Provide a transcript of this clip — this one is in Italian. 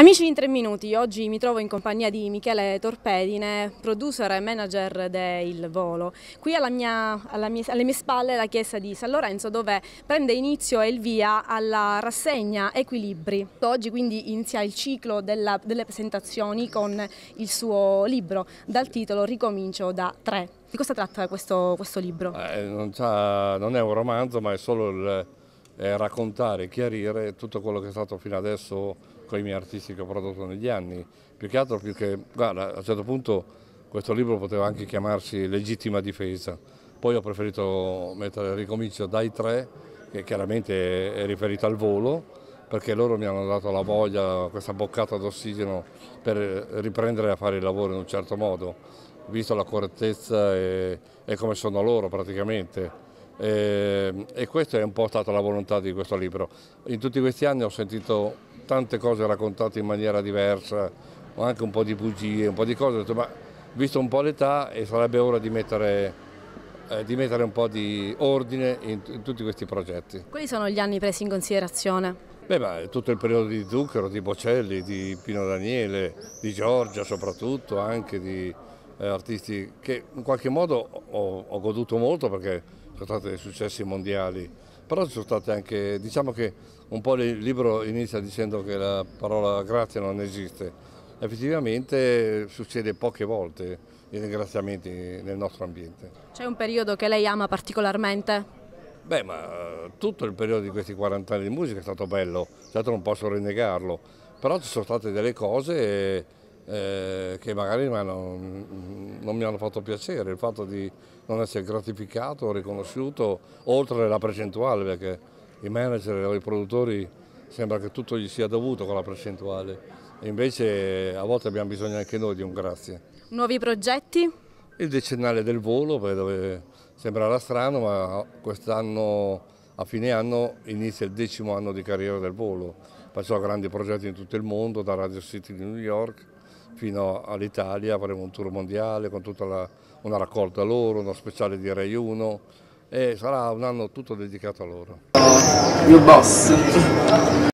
Amici in tre minuti, oggi mi trovo in compagnia di Michele Torpedine, producer e manager de Il Volo. Qui alla mia, alla mia, alle mie spalle la chiesa di San Lorenzo dove prende inizio e il via alla rassegna Equilibri. Oggi quindi inizia il ciclo della, delle presentazioni con il suo libro dal titolo Ricomincio da tre. Di cosa tratta questo, questo libro? Eh, non, non, è un romanzo ma è solo il eh, raccontare chiarire tutto quello che è stato fino adesso con i miei artisti che ho prodotto negli anni. Più che altro perché, guarda, a un certo punto questo libro poteva anche chiamarsi Legittima difesa. Poi ho preferito mettere ricomincio dai tre, che chiaramente è riferito al volo, perché loro mi hanno dato la voglia, questa boccata d'ossigeno per riprendere a fare il lavoro in un certo modo, visto la correttezza e, e come sono loro praticamente. Ehm, e questa è un po' stata la volontà di questo libro. In tutti questi anni ho sentito tante cose raccontate in maniera diversa, anche un po' di bugie, un po' di cose, ho detto ma visto un po' l'età sarebbe ora di mettere, eh, di mettere, un po' di ordine in, in tutti questi progetti. Quali sono gli anni presi in considerazione? Beh, beh, tutto il periodo di Zucchero, di Bocelli, di Pino Daniele, di Giorgia soprattutto, anche di eh, artisti che in qualche modo ho, ho goduto molto perché sono stati dei successi mondiali, però ci sono state anche, diciamo che un po' il libro inizia dicendo che la parola grazia non esiste, effettivamente succede poche volte i ringraziamenti nel nostro ambiente. C'è un periodo che lei ama particolarmente? Beh, ma eh, tutto il periodo di questi 40 anni di musica è stato bello, certo non posso rinnegarlo, però ci sono state delle cose eh, che magari ma non, non, mi hanno fatto piacere, il fatto di non essere gratificato o riconosciuto oltre la percentuale, perché i manager o i produttori sembra che tutto gli sia dovuto con la percentuale, invece a volte abbiamo bisogno anche noi di un grazie. Nuovi progetti? Il decennale del volo, dove sembrerà strano, ma quest'anno a fine anno inizia il decimo anno di carriera del volo. Faccio grandi progetti in tutto il mondo, da Radio City di New York fino all'Italia, avremo un tour mondiale con tutta la, una raccolta loro, uno speciale di Rai 1 e sarà un anno tutto dedicato a loro. Mio boss.